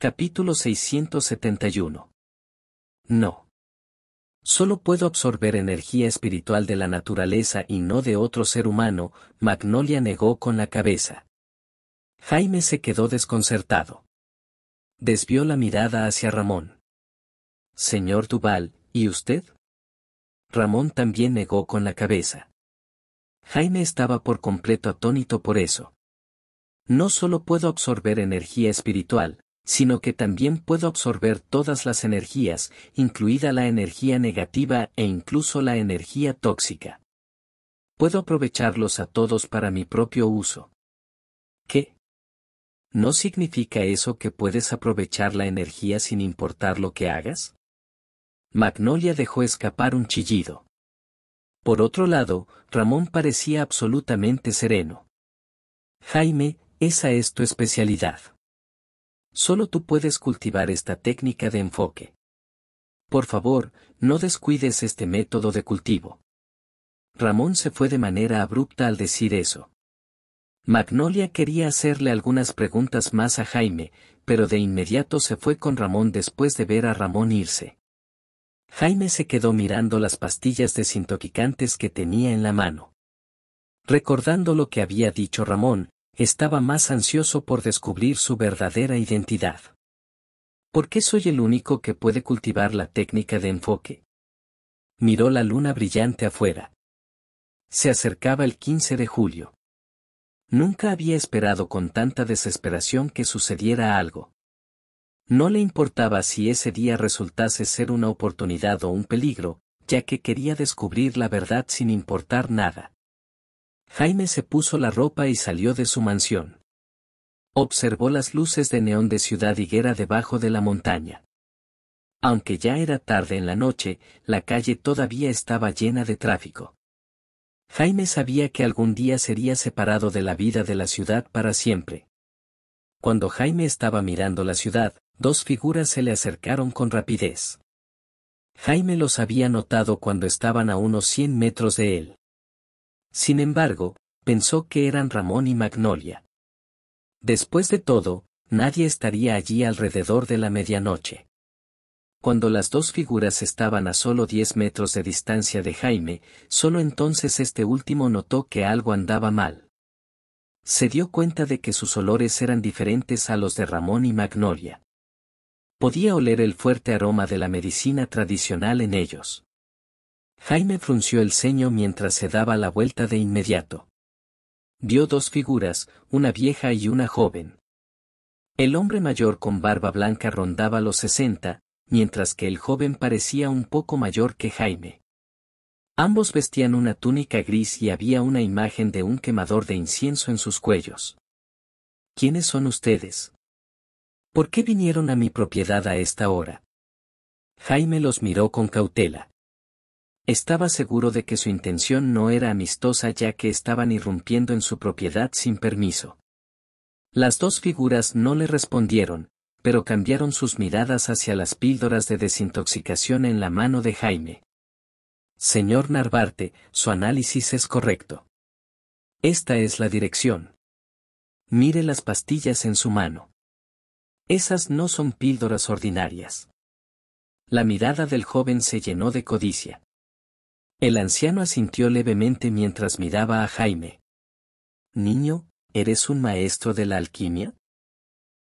Capítulo 671. No. Solo puedo absorber energía espiritual de la naturaleza y no de otro ser humano, Magnolia negó con la cabeza. Jaime se quedó desconcertado. Desvió la mirada hacia Ramón. Señor Duval, ¿y usted? Ramón también negó con la cabeza. Jaime estaba por completo atónito por eso. No solo puedo absorber energía espiritual, sino que también puedo absorber todas las energías, incluida la energía negativa e incluso la energía tóxica. Puedo aprovecharlos a todos para mi propio uso. ¿Qué? ¿No significa eso que puedes aprovechar la energía sin importar lo que hagas? Magnolia dejó escapar un chillido. Por otro lado, Ramón parecía absolutamente sereno. Jaime, esa es tu especialidad. Solo tú puedes cultivar esta técnica de enfoque. Por favor, no descuides este método de cultivo. Ramón se fue de manera abrupta al decir eso. Magnolia quería hacerle algunas preguntas más a Jaime, pero de inmediato se fue con Ramón después de ver a Ramón irse. Jaime se quedó mirando las pastillas desintoxicantes que tenía en la mano. Recordando lo que había dicho Ramón, estaba más ansioso por descubrir su verdadera identidad. ¿Por qué soy el único que puede cultivar la técnica de enfoque? Miró la luna brillante afuera. Se acercaba el 15 de julio. Nunca había esperado con tanta desesperación que sucediera algo. No le importaba si ese día resultase ser una oportunidad o un peligro, ya que quería descubrir la verdad sin importar nada. Jaime se puso la ropa y salió de su mansión. Observó las luces de neón de Ciudad Higuera debajo de la montaña. Aunque ya era tarde en la noche, la calle todavía estaba llena de tráfico. Jaime sabía que algún día sería separado de la vida de la ciudad para siempre. Cuando Jaime estaba mirando la ciudad, dos figuras se le acercaron con rapidez. Jaime los había notado cuando estaban a unos 100 metros de él. Sin embargo, pensó que eran Ramón y Magnolia. Después de todo, nadie estaría allí alrededor de la medianoche. Cuando las dos figuras estaban a solo diez metros de distancia de Jaime, solo entonces este último notó que algo andaba mal. Se dio cuenta de que sus olores eran diferentes a los de Ramón y Magnolia. Podía oler el fuerte aroma de la medicina tradicional en ellos. Jaime frunció el ceño mientras se daba la vuelta de inmediato. Vio dos figuras, una vieja y una joven. El hombre mayor con barba blanca rondaba los sesenta, mientras que el joven parecía un poco mayor que Jaime. Ambos vestían una túnica gris y había una imagen de un quemador de incienso en sus cuellos. ¿Quiénes son ustedes? ¿Por qué vinieron a mi propiedad a esta hora? Jaime los miró con cautela. Estaba seguro de que su intención no era amistosa ya que estaban irrumpiendo en su propiedad sin permiso. Las dos figuras no le respondieron, pero cambiaron sus miradas hacia las píldoras de desintoxicación en la mano de Jaime. Señor Narvarte, su análisis es correcto. Esta es la dirección. Mire las pastillas en su mano. Esas no son píldoras ordinarias. La mirada del joven se llenó de codicia. El anciano asintió levemente mientras miraba a Jaime. Niño, ¿eres un maestro de la alquimia?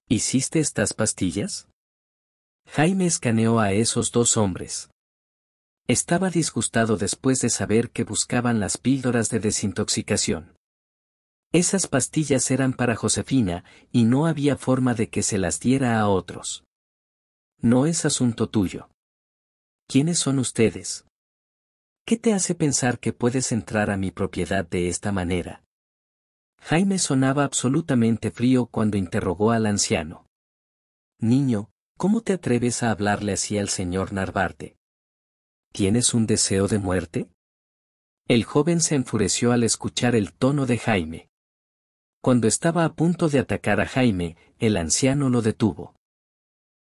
¿Hiciste estas pastillas? Jaime escaneó a esos dos hombres. Estaba disgustado después de saber que buscaban las píldoras de desintoxicación. Esas pastillas eran para Josefina, y no había forma de que se las diera a otros. No es asunto tuyo. ¿Quiénes son ustedes? ¿Qué te hace pensar que puedes entrar a mi propiedad de esta manera? Jaime sonaba absolutamente frío cuando interrogó al anciano. Niño, ¿cómo te atreves a hablarle así al señor Narvarte? ¿Tienes un deseo de muerte? El joven se enfureció al escuchar el tono de Jaime. Cuando estaba a punto de atacar a Jaime, el anciano lo detuvo.